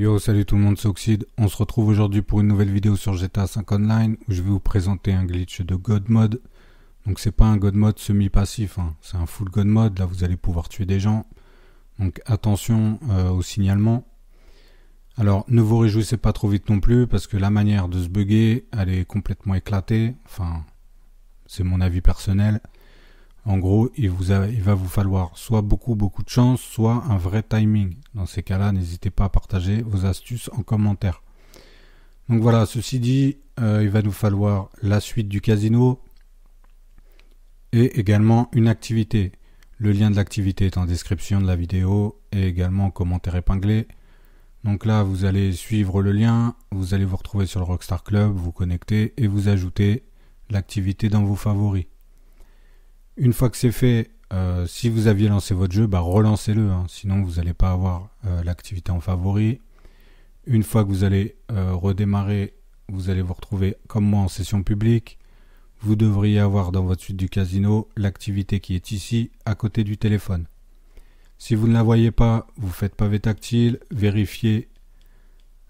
Yo, salut tout le monde, c'est Oxide. On se retrouve aujourd'hui pour une nouvelle vidéo sur GTA 5 Online où je vais vous présenter un glitch de God Mode. Donc c'est pas un God Mode semi-passif, hein. c'est un full God Mode. Là, vous allez pouvoir tuer des gens. Donc attention euh, au signalement. Alors ne vous réjouissez pas trop vite non plus parce que la manière de se bugger, elle est complètement éclatée. Enfin, c'est mon avis personnel. En gros, il, va vous falloir soit beaucoup beaucoup de chance, soit un vrai timing. Dans ces cas-là, n'hésitez pas à partager vos astuces en commentaire. Donc voilà, ceci dit, euh, il va nous falloir la suite du casino et également une activité. Le lien de l'activité est en description de la vidéo et également en commentaire épinglé. Donc là, vous allez suivre le lien, vous allez vous retrouver sur le Rockstar Club, vous connecter et vous ajoutez l'activité dans vos favoris. Une fois que c'est fait, euh, si vous aviez lancé votre jeu, bah, relancez-le, hein. sinon vous n'allez pas avoir euh, l'activité en favori. Une fois que vous allez euh, redémarrer, vous allez vous retrouver comme moi en session publique. Vous devriez avoir dans votre suite du casino l'activité qui est ici à côté du téléphone. Si vous ne la voyez pas, vous faites pavé tactile, vérifiez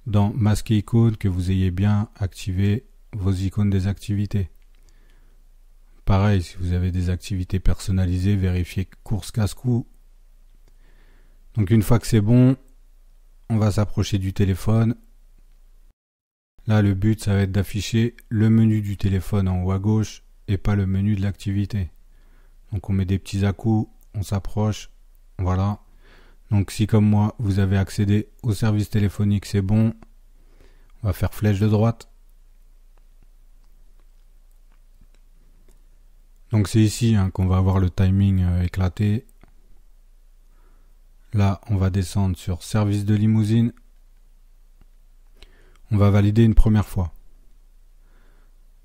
dans masquer que vous ayez bien activé vos icônes des activités pareil, si vous avez des activités personnalisées, vérifiez course casse-cou. Donc une fois que c'est bon, on va s'approcher du téléphone. Là, le but, ça va être d'afficher le menu du téléphone en haut à gauche et pas le menu de l'activité. Donc on met des petits à-coups, on s'approche, voilà. Donc si comme moi, vous avez accédé au service téléphonique, c'est bon. On va faire flèche de droite. Donc c'est ici hein, qu'on va avoir le timing euh, éclaté. Là, on va descendre sur service de limousine. On va valider une première fois.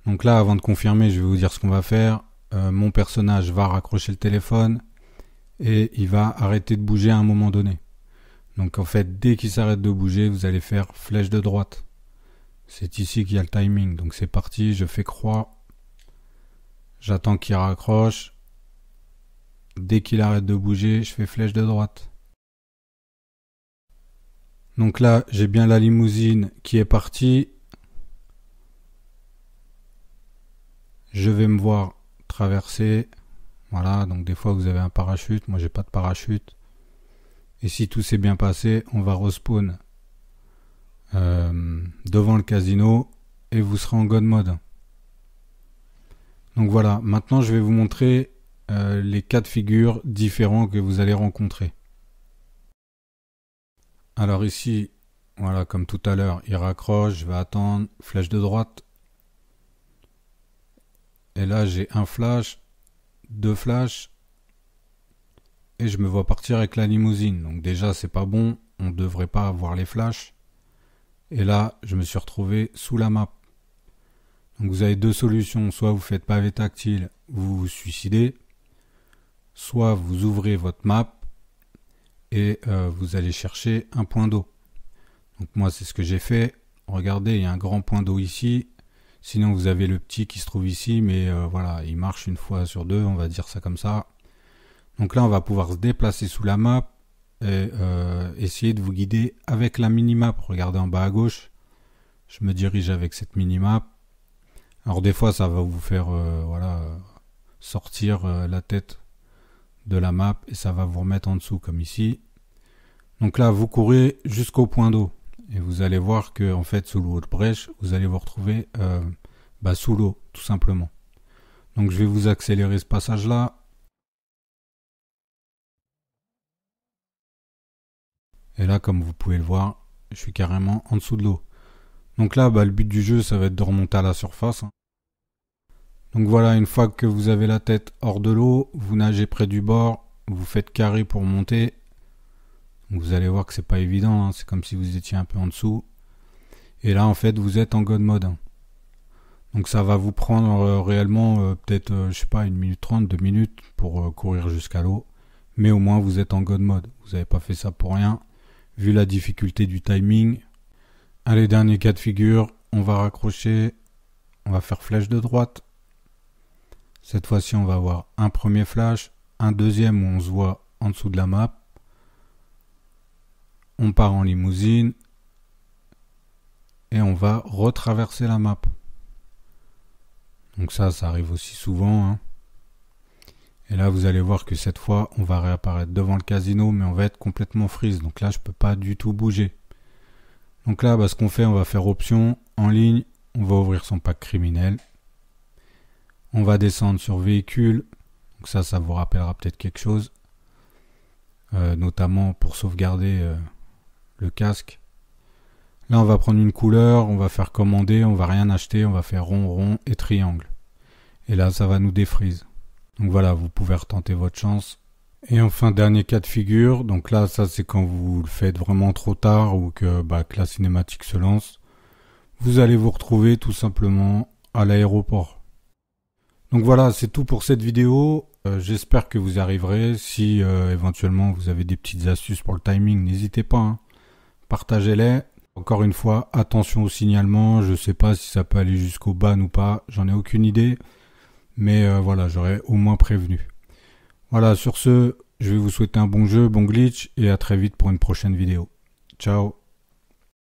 Donc là, avant de confirmer, je vais vous dire ce qu'on va faire. Euh, mon personnage va raccrocher le téléphone et il va arrêter de bouger à un moment donné. Donc en fait, dès qu'il s'arrête de bouger, vous allez faire flèche de droite. C'est ici qu'il y a le timing. Donc c'est parti, je fais croix. J'attends qu'il raccroche. Dès qu'il arrête de bouger, je fais flèche de droite. Donc là, j'ai bien la limousine qui est partie. Je vais me voir traverser. Voilà, donc des fois vous avez un parachute, moi j'ai pas de parachute. Et si tout s'est bien passé, on va respawn euh, devant le casino et vous serez en god mode. Donc voilà, maintenant je vais vous montrer euh, les cas figures différents que vous allez rencontrer. Alors ici, voilà, comme tout à l'heure, il raccroche, je vais attendre, flèche de droite. Et là, j'ai un flash, deux flashs, et je me vois partir avec la limousine. Donc déjà, c'est pas bon, on ne devrait pas avoir les flashs. Et là, je me suis retrouvé sous la map. Donc vous avez deux solutions, soit vous faites pavé tactile, vous vous suicidez, soit vous ouvrez votre map et euh, vous allez chercher un point d'eau. Donc moi c'est ce que j'ai fait. Regardez, il y a un grand point d'eau ici. Sinon vous avez le petit qui se trouve ici, mais euh, voilà, il marche une fois sur deux, on va dire ça comme ça. Donc là on va pouvoir se déplacer sous la map et euh, essayer de vous guider avec la minimap. Regardez en bas à gauche, je me dirige avec cette map alors des fois, ça va vous faire euh, voilà sortir euh, la tête de la map et ça va vous remettre en dessous comme ici. Donc là, vous courez jusqu'au point d'eau et vous allez voir que en fait, sous l'eau de brèche, vous allez vous retrouver euh, bah, sous l'eau tout simplement. Donc je vais vous accélérer ce passage là. Et là, comme vous pouvez le voir, je suis carrément en dessous de l'eau. Donc là, bah, le but du jeu, ça va être de remonter à la surface. Hein. Donc voilà, une fois que vous avez la tête hors de l'eau, vous nagez près du bord, vous faites carré pour monter. Vous allez voir que c'est pas évident, hein, c'est comme si vous étiez un peu en dessous. Et là, en fait, vous êtes en god mode. Hein. Donc ça va vous prendre euh, réellement euh, peut-être, euh, je sais pas, une minute trente, deux minutes pour courir jusqu'à l'eau. Mais au moins, vous êtes en god mode. Vous n'avez pas fait ça pour rien. Vu la difficulté du timing, Allez, dernier cas de figure, on va raccrocher, on va faire flèche de droite. Cette fois-ci, on va avoir un premier flash, un deuxième où on se voit en dessous de la map. On part en limousine et on va retraverser la map. Donc ça, ça arrive aussi souvent. Hein. Et là, vous allez voir que cette fois, on va réapparaître devant le casino, mais on va être complètement freeze. Donc là, je peux pas du tout bouger. Donc là, bah, ce qu'on fait, on va faire option en ligne, on va ouvrir son pack criminel. On va descendre sur véhicule. Donc ça, ça vous rappellera peut-être quelque chose. Euh, notamment pour sauvegarder euh, le casque. Là, on va prendre une couleur, on va faire commander, on va rien acheter, on va faire rond, rond et triangle. Et là, ça va nous défrise. Donc voilà, vous pouvez retenter votre chance et enfin, dernier cas de figure, donc là, ça c'est quand vous le faites vraiment trop tard ou que, bah, que la cinématique se lance, vous allez vous retrouver tout simplement à l'aéroport. Donc voilà, c'est tout pour cette vidéo. Euh, j'espère que vous arriverez. Si euh, éventuellement vous avez des petites astuces pour le timing, n'hésitez pas. Hein. Partagez-les. Encore une fois, attention au signalement. Je ne sais pas si ça peut aller jusqu'au ban ou pas. J'en ai aucune idée. Mais euh, voilà, j'aurais au moins prévenu. Voilà, sur ce, je vais vous souhaiter un bon jeu, bon glitch, et à très vite pour une prochaine vidéo. Ciao